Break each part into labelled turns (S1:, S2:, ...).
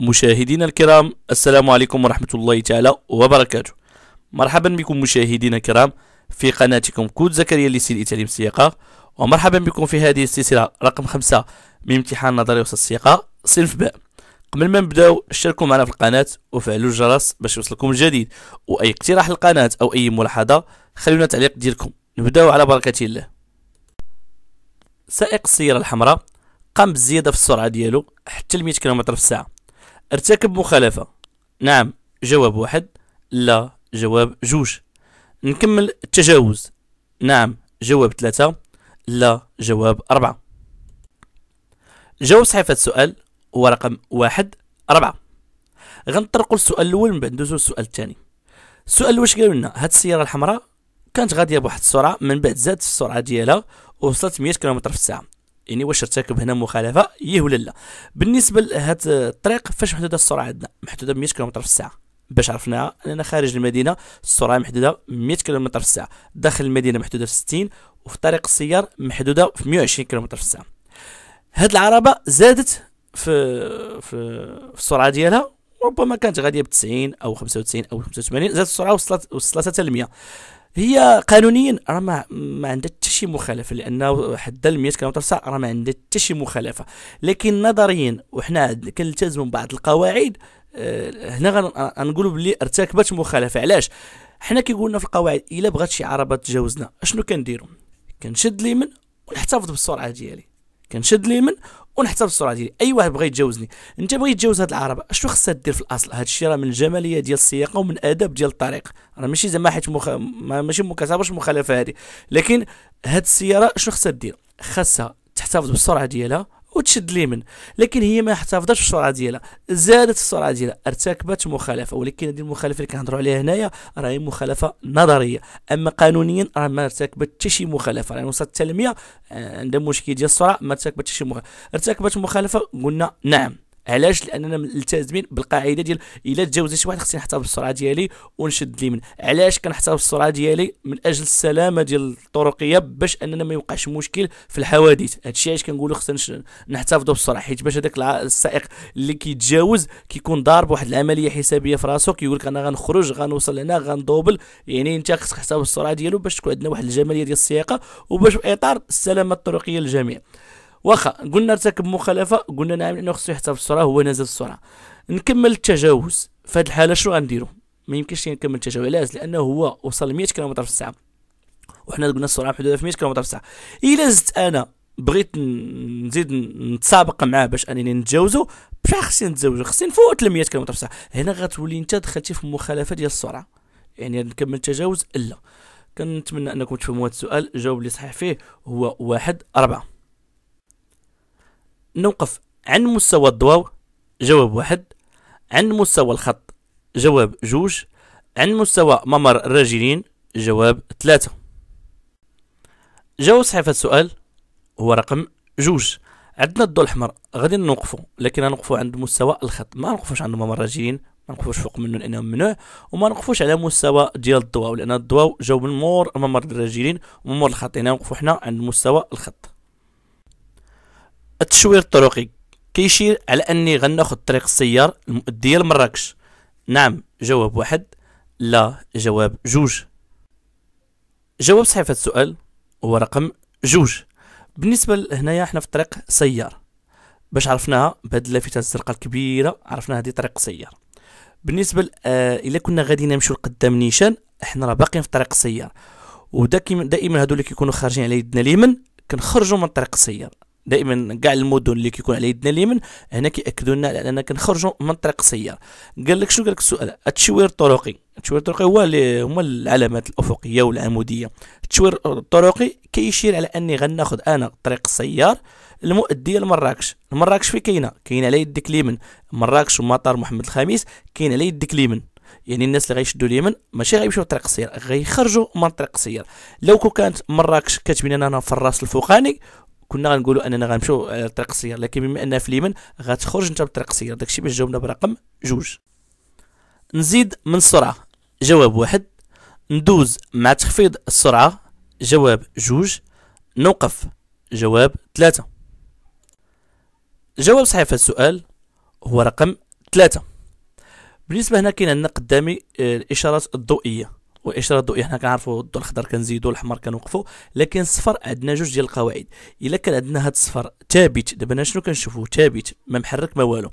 S1: مشاهدينا الكرام السلام عليكم ورحمة الله تعالى وبركاته مرحبا بكم مشاهدينا الكرام في قناتكم كود زكريا لسي لتعليم السياقة ومرحبا بكم في هذه السلسلة رقم خمسة من امتحان نظري وسط السياقة صنف باء قبل ما نبداو اشتركوا معنا في القناة وفعلوا الجرس باش يوصلكم الجديد وأي اقتراح للقناة أو أي ملاحظة خلونا تعليق ديالكم نبداو على بركة الله سائق السيارة الحمراء قام بالزيادة في السرعة ديالو حتى ل 100 كيلومتر في الساعة ارتكب مخالفة نعم جواب واحد لا جواب جوج نكمل التجاوز نعم جواب ثلاثة لا جواب أربعة جاوب صحيفة السؤال هو رقم واحد أربعة غنطرقوا السؤال الأول من بعد ندوزو السؤال الثاني السؤال الأول قالوا لنا هاد السيارة الحمراء كانت غادية بواحد السرعة من بعد زادت السرعة ديالها ووصلت 100 كيلومتر في الساعة يعني واش ارتكب هنا مخالفه ايه ولا لا بالنسبه لهاد الطريق فاش محدوده السرعه عندنا محدوده ب 100 كم في الساعه باش عرفناها اننا خارج المدينه السرعه محدوده 100 كم في الساعه داخل المدينه محدوده في 60 وفي طريق السيار محدوده في 120 كم في الساعه هاد العربه زادت في في, في السرعه ديالها ربما كانت غاديه ب 90 او 95 او 85 زادت السرعه وصلت وصلت حتى ل 100 هي قانونيا راه ما عندها حتى شي مخالفه لانه حد ال 100 كيلومتر ساعه راه ما عندها حتى شي مخالفه لكن نظريا وحنا كنلتزموا بعض القواعد آه، هنا غنقولوا بلي ارتكبت مخالفه علاش حنا كيقولنا في القواعد الا بغات شي عربه تجاوزنا اشنو كنديروا كنشد اليمن ونحتفظ بالسرعه ديالي كنشد اليمن ونحتفظ بالسرعه ديالي اي واحد بغى يتجاوزني انت بغيت تجاوز هاد العربه اشنو خصها دير في الاصل هاد الشيء راه من الجماليه ديال السياقه ومن ادب ديال الطريق راه ماشي زعما حيت مخ... ماشي ما كتعتبرش مخالفه هذه لكن هاد السياره اشنو خصها دير خاصها تحتفظ بالسرعه ديالها وتشد اليمين لكن هي ما احتفظتش بالسرعه ديالها زادت السرعه ديالها ارتكبت مخالفه ولكن هذه المخالفه اللي كنهضروا عليها هنايا راهي مخالفه نظريه اما قانونيا راه ما ارتكبت حتى شي مخالفه راه وصلت 100 عندها مشكل ديال السرعه ما ارتكبت حتى شي مخالفه ارتكبت مخالفه قلنا نعم علاش لاننا ملتزمين بالقاعده ديال الا تجاوز شي واحد خصني نحتفظ بالسرعه ديالي ونشد اليمين علاش كنحتفظ بالسرعه ديالي من اجل السلامه ديال الطرقيه باش اننا ما يوقعش مشكل في الحوادث هادشي علاش كنقولوا خصنا نحتفظوا بالسرعه حيت باش هذاك السائق اللي كيتجاوز كيكون ضارب واحد العمليه حسابيه في راسو كيقول لك انا غنخرج غنوصل هنا غندوبل يعني انت خصك تحتفظ بالسرعه ديالو باش تكون عندنا واحد الجماليه ديال السياقه وباش في اطار السلامه الطرقيه للجميع واخا قلنا ارتكب مخالفه قلنا نعم لانه خصو يحتفظ بالسرعه هو نازل السرعه نكمل التجاوز في هذه الحاله شنو غنديرو ما يمكنش نكمل التجاوز علاش لانه هو وصل 100 كيلومتر في الساعه وحنا قلنا السرعه محدوده في 100 كيلومتر في الساعه الا زدت انا بغيت نزيد نتسابق معاه باش انني نتجاوزو بشحال خصني نتجاوزو خصني نفوت 100 كيلومتر في الساعه هنا غتولي انت دخلتي في مخالفه ديال السرعه يعني نكمل التجاوز لا كنتمنى انكم تفهموا هذا السؤال الجواب اللي صحيح فيه هو واحد أربعة نوقف عن مستوى الضواو جواب واحد عن مستوى الخط جواب جوج عن مستوى ممر الراجلين جواب ثلاثة جواب صحيفة السؤال هو رقم جوج عندنا الضوء الاحمر غادي نوقفو لكن نوقفوا عند مستوى الخط ما نوقفوش عند ممر الراجلين ما نوقفوش فوق منه لانه ممنوع وما نوقفوش على مستوى ديال الضواو لان الضواو جاو من مور ممر الراجلين وممر الخط هنا يعني نوقفو حنا عند مستوى الخط التشوير الطرقي كيشير على اني غناخذ طريق السيار المؤدية لمراكش نعم جواب واحد لا جواب جوج جواب صحيح في السؤال هو رقم جوج بالنسبه لهنايا حنا في طريق سيار باش عرفناها بهاد اللافته الزرقاء الكبيره عرفنا هذه طريق سيار بالنسبه آه كنا غاديين نمشيو لقدام نيشان حنا راه باقيين في طريق السيار ودائما دائما هادو اللي كيكونوا خارجين على يدنا اليمن كنخرجوا من طريق السيار دائما كاع المدن اللي كيكون على يدنا اليمن هنا كياكدوا لنا على اننا كنخرجوا من طريق السيار قال لك شنو قال لك السؤال التشوير الطرقي التشوير الطرقي هو اللي هما العلامات الافقيه والعموديه التشوير الطرقي كيشير على اني غناخذ انا طريق السيار المؤديه لمراكش مراكش في كاينه كاين على يدك اليمن مراكش ومطار محمد الخامس كاين على يدك اليمن يعني الناس اللي غيشدوا اليمن ماشي غيمشيو طريق السير غيخرجوا من طريق السير لو كانت مراكش كتبين انا في الراس الفوقاني كنا غنقولوا اننا غنمشيو على آه، الطريق السيار لكن بما انها في اليمن غتخرج انت بالطريق السيار داكشي باش جاوبنا برقم جوج نزيد من السرعه جواب واحد ندوز مع تخفيض السرعه جواب جوج نوقف جواب ثلاثة جواب صحيح في السؤال هو رقم ثلاثة بالنسبة هنا كاين عندنا قدامي آه، الإشارات الضوئية وايش الضوئي حنا كنعرفوا الضوء الاخضر كنزيدو الاحمر كنوقفوا لكن الصفر عندنا جوج ديال القواعد الا كان عندنا هذا الصفر ثابت دابا شنو كنشوفوا ثابت ما محرك ما والو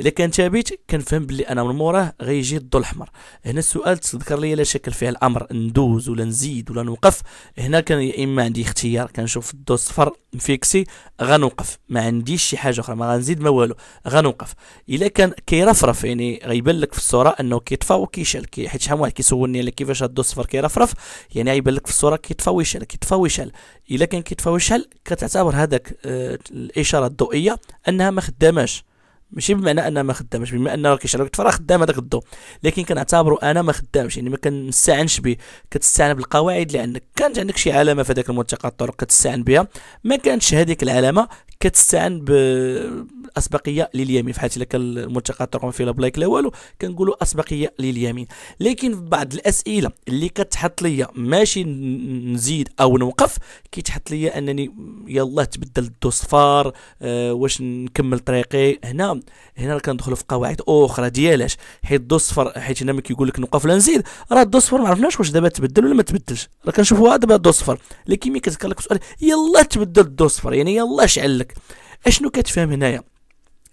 S1: الا كان ثابت كنفهم بلي انا من موراه غيجي الضو الاحمر هنا السؤال تذكر لي لا شكل فيه الامر ندوز ولا نزيد ولا نوقف هنا كان يا اما عندي اختيار كنشوف الضو الصفر مفيكسي غنوقف ما عنديش شي حاجه اخرى ما غنزيد ما والو غنوقف الا كان كيرفرف يعني غيبان لك في الصوره انه كيطفى وكيشعل كي حيت شحال واحد كيسولني على كيفاش الضو الصفر كيرفرف يعني غيبان لك في الصوره كيطفى ويشعل كيطفى ويشعل الا كان كيطفى ويشعل كتعتبر هذاك آه، الاشاره الضوئيه انها ما خداماش ماشي بمعنى انا ما خدامش بما انه كيشعل وقت خدام هذاك الضو لكن كنعتبرو انا ما خدامش يعني ما كنستعنش به كتستعن بالقواعد اللي عندك كانت عندك شي علامه في هذاك الملتقى الطرق كتستعن بها ما كانتش هذيك العلامه كتستعن باسبقيه لليمين حالة الا كان الملتقى الطرقم في لا لا والو كنقولوا اسبقيه لليمين لكن في بعض الاسئله اللي كتحط ليا ماشي نزيد او نوقف كيتحط ليا انني يلاه تبدل الدو صفار أه واش نكمل طريقي هنا هنا كندخلوا في قواعد اخرى ديالاش حيت الدو صفر حيت هنا ما كيقول لك نوقف ولا نزيد راه الدو صفر ما عرفناش واش دابا تبدل ولا ما تبدلش راه كنشوفوها دابا الدو صفر لكن مي كتذكر لك السؤال يلاه تبدل الدو صفر يعني يلاه شعل لك ديالك اشنو كتفهم هنايا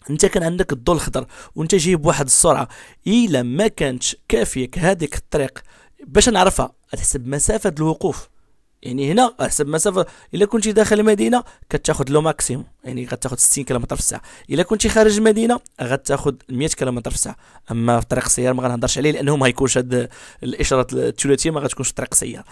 S1: انت كان عندك الضو الخضر وانت جاي بواحد السرعه الا ما كانتش كافيك هذيك الطريق باش نعرفها حسب مسافه الوقوف يعني هنا حسب مسافه الا كنتي داخل المدينه كتاخذ لو ماكسيموم يعني غتاخذ 60 كيلومتر في الساعه الا كنتي خارج المدينه غتاخذ 100 كيلومتر في الساعه اما في طريق السياره ما غنهضرش عليه لانه ما يكونش هاد الاشاره الثلاثيه ما غتكونش في طريق سيارة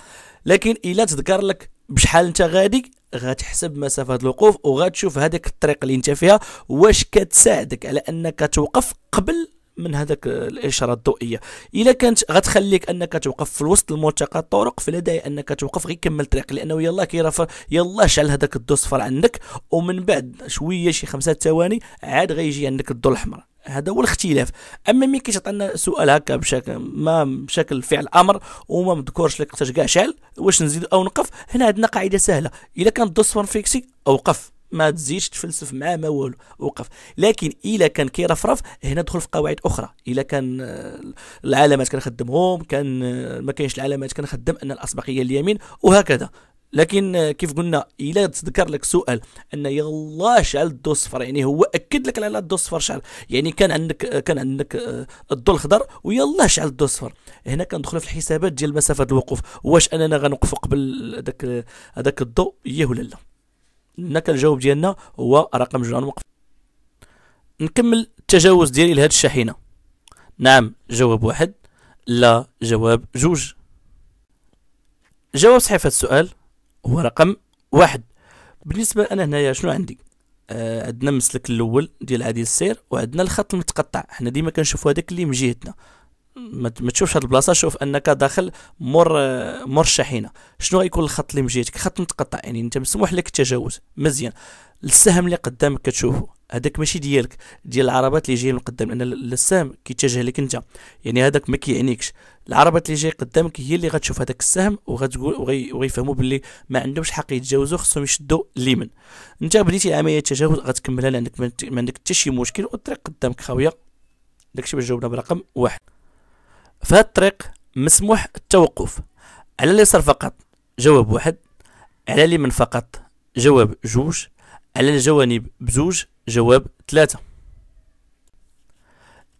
S1: لكن الا تذكر لك بشحال انت غادي غتحسب مسافه الوقوف وغتشوف هذيك الطريق اللي انت فيها واش كتساعدك على انك توقف قبل من هذاك الاشاره الضوئيه الا كانت غتخليك انك توقف في الوسط الملتقى الطرق فلا داعي انك توقف غير كمل الطريق لانه يلاه كيرفر يلاه شعل هذاك الضوء الصفر عندك ومن بعد شويه شي خمسة ثواني عاد غيجي عندك الضوء الاحمر هذا هو الاختلاف اما ملي كيتعطينا سؤال هكا بشكل ما بشكل فعل امر وما مذكورش لك كاع شعل واش نزيد او نقف هنا عندنا قاعده سهله الا كان الضوء الصفر فيكسي اوقف ما تزيدش تفلسف معاه ما والو وقف لكن الا كان كيرفرف هنا دخل في قواعد اخرى الا كان آه، العلامات كنخدمهم كان آه، ما كاينش العلامات كنخدم ان الاسبقيه اليمين وهكذا لكن آه، كيف قلنا الا تذكر لك سؤال ان يلاه شعل الضو الصفر يعني هو اكد لك على الضو الصفر شعل يعني كان عندك كان عندك الضو الخضر ويلاه شعل الضو الصفر هنا كندخلوا في الحسابات ديال مسافه الوقوف واش اننا غنوقفوا قبل هذاك هذاك الضوء ايه ولا لا لان كان الجواب ديالنا هو رقم جوج غنوقف نكمل التجاوز ديالي لهاد الشاحنه نعم جواب واحد لا جواب جوج جواب صحيح في السؤال هو رقم واحد بالنسبه انا هنايا شنو عندي آه عندنا المسلك الاول ديال عادي السير وعندنا الخط المتقطع حنا ديما كنشوفوا هذاك اللي من جهتنا ما تشوفش هاد البلاصه شوف انك داخل مر مر الشاحنه شنو غيكون الخط اللي من جهتك خط متقطع يعني انت مسموح لك التجاوز مزيان السهم اللي قدامك كتشوفه هذاك ماشي ديالك ديال العربات اللي جايين من قدام لان السهم كيتجه لك انت يعني هذاك ما كيعنيكش العربات اللي جاي قدامك هي اللي غتشوف هذاك السهم وغتقول وغيفهموا باللي ما عندهمش حق يتجاوزوا خصهم يشدوا اليمين انت بديتي عمليه التجاوز غتكملها لانك ما عندك حتى شي مشكل والطريق قدامك خاويه داكشي باش جاوبنا برقم واحد في هذا الطريق مسموح التوقف على اليسار فقط جواب واحد على اليمين فقط جواب جوج على الجوانب بزوج جواب ثلاثة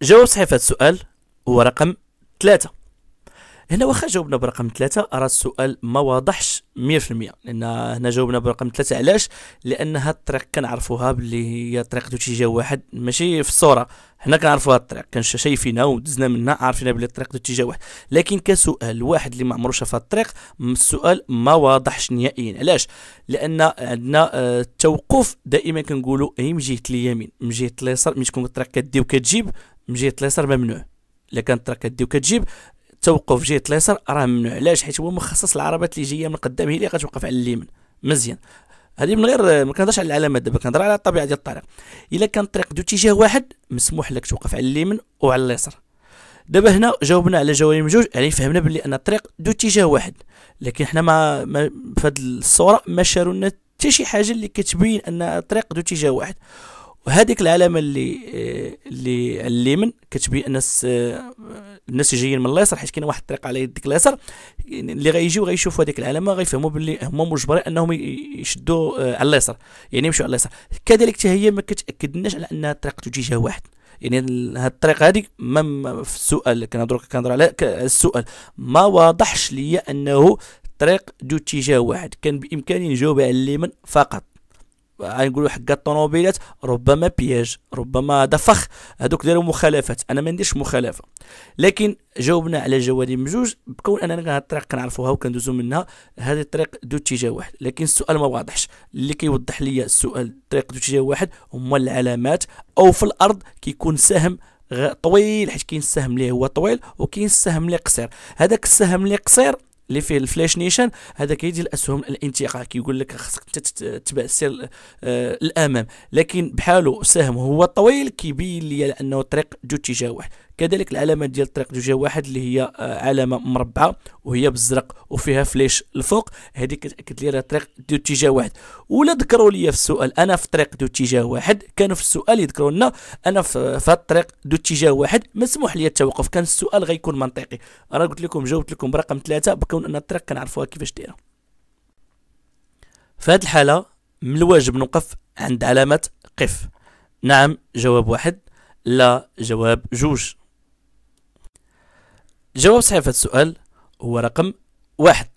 S1: جواب صحيح في السؤال هو رقم ثلاثة هنا واخا جاوبنا برقم ثلاثة راه السؤال ما واضحش 100% لان هنا جاوبنا برقم ثلاثة علاش لان هاد الطريق كنعرفوها باللي هي طريق اتجاه واحد ماشي في الصوره حنا كنعرفو هاد الطريق كان شايفينها ودزنا منها عارفينها بلي الطريق اتجاه واحد لكن كسؤال واحد اللي ما عمرو شاف هاد الطريق السؤال ما واضحش نهائيا علاش لان عندنا آه، التوقف دائما كنقولوا اي من جهه اليمين من جهه اليسار ملي تكون الطريق كدي وكتجيب من جهه اليسار ممنوع الا كانت الطريق كدي وكتجيب توقف جهه اليسار راه ممنوع علاش حيت هو مخصص العربات اللي جايه من قدام هي اللي غتوقف على اليمين مزيان هذه من غير ما كنهضرش على العلامات دابا كنهضر على الطبيعه ديال الطريق الا كان الطريق ذو اتجاه واحد مسموح لك توقف على اليمين وعلى اليسار دابا هنا جاوبنا على جوانب جوج يعني فهمنا بلي ان الطريق ذو اتجاه واحد لكن حنا ما, ما في هذه الصوره ما شاروا لنا حتى شي حاجه اللي كتبين ان الطريق ذو اتجاه واحد وهذيك العلامه اللي آه، اللي على اليمين كتبين ان الناس اللي جايين من اليسار حيت كاين واحد الطريق على يدك اليسار اللي غيجيو غايشوفوا هذيك العلامه غيفهموا باللي هما مجبرين انهم يشدوا آه، على اليسار يعني يمشوا على اليسار كذلك حتى هي ما كتاكدناش على انها الطريق تجي واحد يعني هذه الطريق هادي ما في السؤال كنهضروا كنهضر على السؤال ما واضحش ليا انه الطريق ذو اتجاه واحد كان بامكاني نجاوب على اليمين فقط غنقولوا حق الطوموبيلات ربما بياج ربما هذا فخ هذوك داروا مخالفات انا ما نديرش مخالفه لكن جاوبنا على جوانب مجوج بكون اننا هذه الطريق كنعرفوها وكندوزو منها هذه الطريق ذو اتجاه واحد لكن السؤال ما واضحش اللي كيوضح لي السؤال الطريق ذو اتجاه واحد هما العلامات او في الارض كيكون سهم طويل حيت كاين السهم اللي هو طويل وكاين السهم اللي قصير هذاك السهم اللي قصير اللي فيه الفلاش نيشان هذا كيدي الاسهم الانتقاء كيقول لك خصك تتبع السير آه، الامام لكن بحالو سهم هو طويل كيبين لي انه الطريق ذو اتجاه واحد كذلك العلامه ديال الطريق جو اتجاه واحد اللي هي آه، علامه مربعه وهي بالزرق وفيها فلاش الفوق هذه كتاكد لي راه الطريق ذو اتجاه واحد ولا ذكروا لي في السؤال انا في طريق ذو اتجاه واحد كانوا في السؤال يذكروا لنا انا في هذا الطريق ذو اتجاه واحد مسموح لي التوقف كان السؤال غيكون منطقي انا قلت لكم جاوبت لكم برقم ثلاثه كون ان الطريق كنعرفوها كيفاش دايره في هذه الحاله من الواجب نوقف عند علامه قف نعم جواب واحد لا جواب جوج جواب صحيح في السؤال هو رقم واحد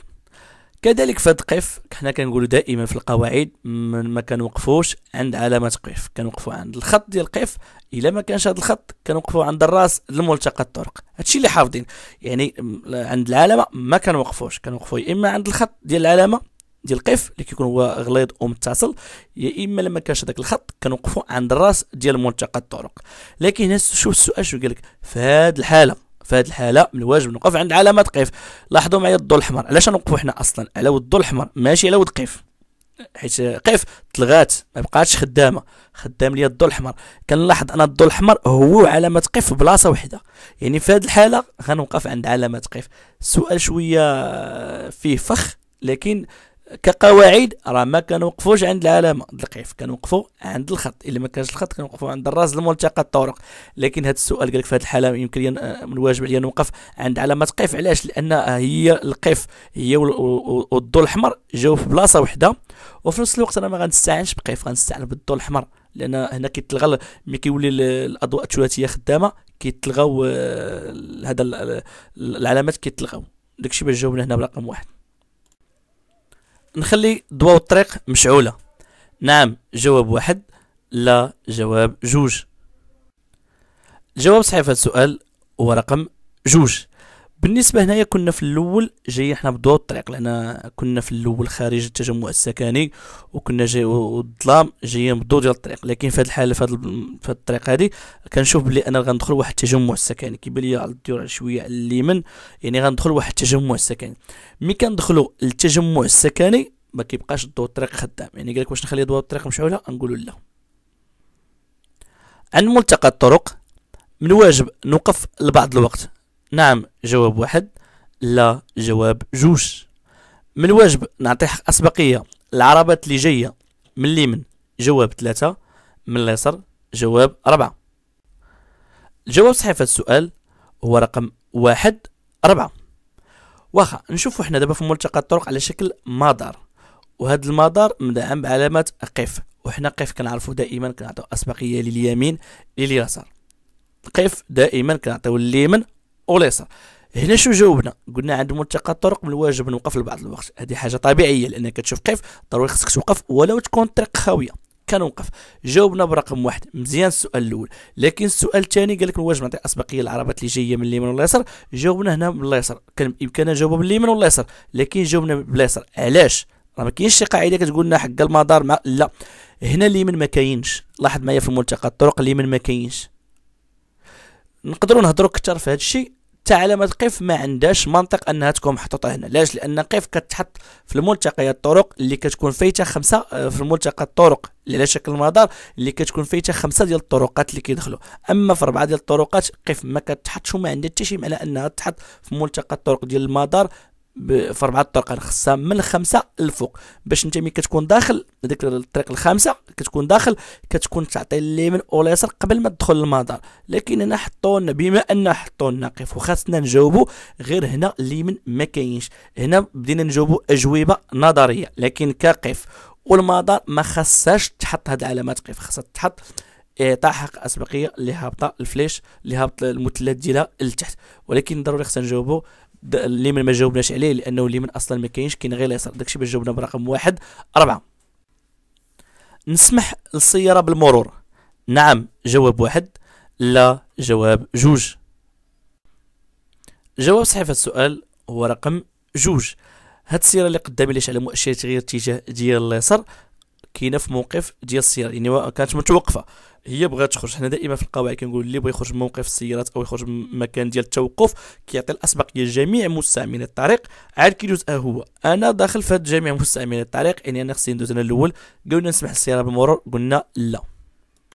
S1: كذلك فهاد قف حنا كنقولوا دائما في القواعد ما كنوقفوش عند علامه قف كنوقفوا عند الخط ديال القف الا ما كانش هذا الخط كنوقفوا عند الراس الملتقى الطرق هادشي اللي حافظين يعني عند العلامه ما كنوقفوش كنوقفوا يا اما عند الخط ديال العلامه ديال القف اللي كيكون هو غليظ ومتصل يا اما لما كانش هذاك الخط كنوقفوا عند الراس ديال ملتقى الطرق لكن هنا شوف السؤال شو قال لك في هذه الحاله في هذه الحاله من الواجب نوقف عند علامه قيف لاحظوا معايا الضو الاحمر علاش نوقفوا حنا اصلا على ود الضو الاحمر ماشي على ود قيف حيت قيف تلغات ما بقاتش خدامه خدام ليا الضو الاحمر كنلاحظ ان الضو الاحمر هو علامه قيف في بلاصه وحده يعني في هذه الحاله غنوقف عند علامه قيف السؤال شويه فيه فخ لكن كقواعد راه ما كنوقفوش عند العلامه القيف كنوقفوا عند الخط الا ما كانش الخط كنوقفوا عند الراس الملتقى الطرق لكن هذا السؤال قال لك في هذه الحاله يمكن لي آه، من الواجب عليا نوقف عند علامه قيف علاش لان آه، هي القيف هي والضو الاحمر جاو في بلاصه وحده وفي نفس الوقت انا ما غنستعنش بقيف غنستعن بالضو الاحمر لان هنا كيتلغى ملي كيولي الاضواء الثلاثيه خدامه كيتلغاو آه، هذا العلامات كيتلغاو داكشي باش جاوبنا هنا برقم واحد نخلي ضواو الطريق مشعولة نعم جواب واحد لا جواب جوج الجواب صحيح في هذا السؤال هو رقم جوج بالنسبه هنايا كنا في الاول جايين حنا بضوء الطريق لان كنا في الاول خارج التجمع السكني وكنا جاي والظلام جايين بضوء ديال الطريق لكن في هذه الحاله في هذه الطريق هذه كنشوف بلي انا غندخل واحد التجمع السكني كيبان لي على الديور شويه على اليمين يعني غندخل واحد التجمع السكني مي كندخلوا للتجمع السكني ما كيبقاش الضوء الطريق خدام يعني قالك واش نخلي ضوء الطريق مشعوله نقولوا لا عن ملتقى الطرق من واجب نوقف لبعض الوقت نعم جواب واحد لا جواب جوج من الواجب نعطي حق أسبقية العربات اللي جاية من اليمن جواب ثلاثة من اليسر جواب أربعة الجواب صحيح في السؤال هو رقم واحد أربعة واخا نشوفوا حنا دابا في ملتقى الطرق على شكل مدار وهذا المدار مدعم بعلامة قف وحنا قف كنعرفوا دائما كنعطيو أسبقية لليمين لليسار قف دائما كنعطيو لليمن وليسر هنا شو جاوبنا قلنا عند ملتقى الطرق من الواجب نوقف لبعض الوقت هذه حاجه طبيعيه لانك تشوف كيف ضروري خصك توقف ولو تكون الطريق خاويه كنوقف جاوبنا برقم واحد مزيان السؤال الاول لكن السؤال الثاني قال لك الواجب نعطي اسبقيه العربات اللي جايه من اليمين واليسار جاوبنا هنا من اليسار كان بامكاننا نجاوبها من اليمين واليسار لكن جاوبنا باليسار علاش راه ما كاينش شي قاعده كتقول لنا حق المدار مع لا هنا اليمين ما كاينش لاحظ معايا في ملتقى الطرق اليمين ما كاينش نقدروا نهضروا اكثر في هذا الشيء حتى علامه قف ما عندهاش منطق انها تكون محطوطه هنا علاش لان قف كتحط في الملتقى الطرق اللي كتكون فايته خمسه آه، في الملتقى الطرق اللي على شكل مدار اللي كتكون فايته خمسه ديال الطرقات اللي كيدخلوا اما في اربعه ديال الطرقات قف ما كتحطش وما عندها حتى شي معنى انها تحط في ملتقى الطرق ديال المدار في اربعه الطرق خصها من الخمسه للفوق باش انت ملي كتكون داخل هذيك الطريق الخامسه كتكون داخل كتكون تعطي اليمين او اليسار قبل ما تدخل للمدار لكن هنا حطوا لنا بما ان حطوا لنا قف وخاصنا نجاوبوا غير هنا اليمين ما كاينش هنا بدينا نجاوبوا اجوبه نظريه لكن كقف والمدار ما خصهاش تحط هذه العلامات قف خاصها تحط اعطاء حق اسبقيه اللي هابطه الفليش اللي هابط المثلث ديالها لتحت ولكن ضروري خصنا نجاوبوا الليمن ما جاوبناش عليه لانه الليمن اصلا ما كاينش كاين غير اليسار داكشي باش جاوبنا برقم واحد أربعة نسمح للسيارة بالمرور نعم جواب واحد لا جواب جوج جواب صحيح في السؤال هو رقم جوج هاد السيارة اللي قدامي ليش على مؤشر تغيير اتجاه ديال اليسار كاينه في موقف ديال السياره يعني كانت متوقفه هي بغات تخرج حنا دائما في القواعد كنقول اللي بغى يخرج من موقف السيارات او يخرج من مكان ديال التوقف كيعطي الاسبقيه لجميع مستعملي الطريق عاد كيدوز اه هو انا داخل في هاد جميع مستعملي الطريق يعني انا خصني ندوز انا الاول قلنا نسمح للسياره بالمرور قلنا لا